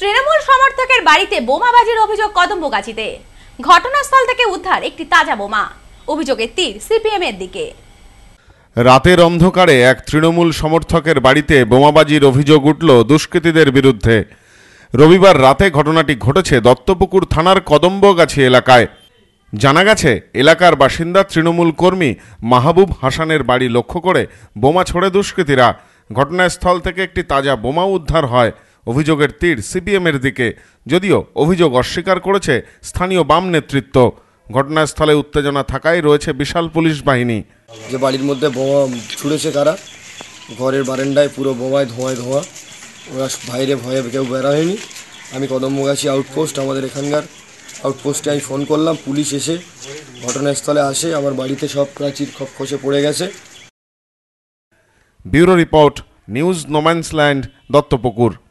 তৃণমূল সমর্থকের বাড়িতে বোমাবাজির অভিযোগ কদম্বগাছিতে ঘটনাস্থল থেকে উদ্ধার একটি তাজা বোমা অভিযোগের তীর সিপিএমের দিকে রাতের অন্ধকারে এক তৃণমূল সমর্থকের বাড়িতে বোমাবাজির অভিযোগ উঠল দুষ্কৃতীদের বিরুদ্ধে রবিবার রাতে ঘটনাটি ঘটেছে দত্তপুকুর থানার কদম্বগাছি এলাকায় জানা গেছে এলাকার বাসিন্দা তৃণমূল কর্মী মাহবুব হাসানের বাড়ি লক্ষ্য করে বোমা ছড়ে দুষ্কৃতীরা ঘটনাস্থল থেকে একটি তাজা বোমা উদ্ধার হয় অভিযোগের তীর সিপিএমের দিকে যদিও অভিযোগ অস্বীকার করেছে স্থানীয় বাম নেতৃত্ব ঘটনাস্থলে উত্তেজনা থাকায় রয়েছে বিশাল পুলিশ বাহিনী যে বাড়ির মধ্যে বোমা ছুড়েছে কারা ঘরের বারেন্ডায় পুরো বোমায় ধোঁয়ায় ধোঁয়া ওরা বাইরে ভয়ে কেউ বেড়া হয়নি আমি কদম্বগাছি আউটপোস্ট আমাদের এখানকার আউটপোস্টে আমি ফোন করলাম পুলিশ এসে ঘটনাস্থলে আসে আমার বাড়িতে সব প্রাচীর খপ খসে পড়ে গেছে bureau report news no man's land Duttapukur